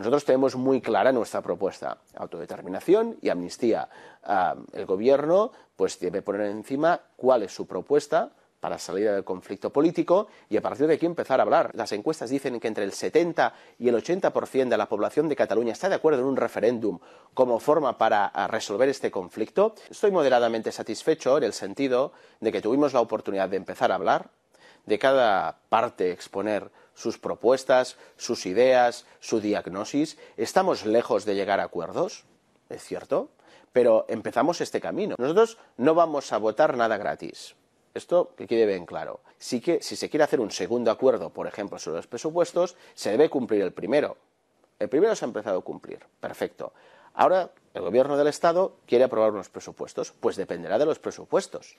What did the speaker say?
Nosotros tenemos muy clara nuestra propuesta, autodeterminación y amnistía. Ah, el gobierno pues debe poner encima cuál es su propuesta para salir del conflicto político y a partir de aquí empezar a hablar. Las encuestas dicen que entre el 70 y el 80% de la población de Cataluña está de acuerdo en un referéndum como forma para ah, resolver este conflicto. Estoy moderadamente satisfecho en el sentido de que tuvimos la oportunidad de empezar a hablar, de cada parte exponer sus propuestas, sus ideas, su diagnosis. ¿Estamos lejos de llegar a acuerdos? ¿Es cierto? Pero empezamos este camino. Nosotros no vamos a votar nada gratis. Esto que quede bien claro. Sí que si se quiere hacer un segundo acuerdo, por ejemplo, sobre los presupuestos, se debe cumplir el primero. El primero se ha empezado a cumplir. Perfecto. Ahora el gobierno del Estado quiere aprobar unos presupuestos. Pues dependerá de los presupuestos.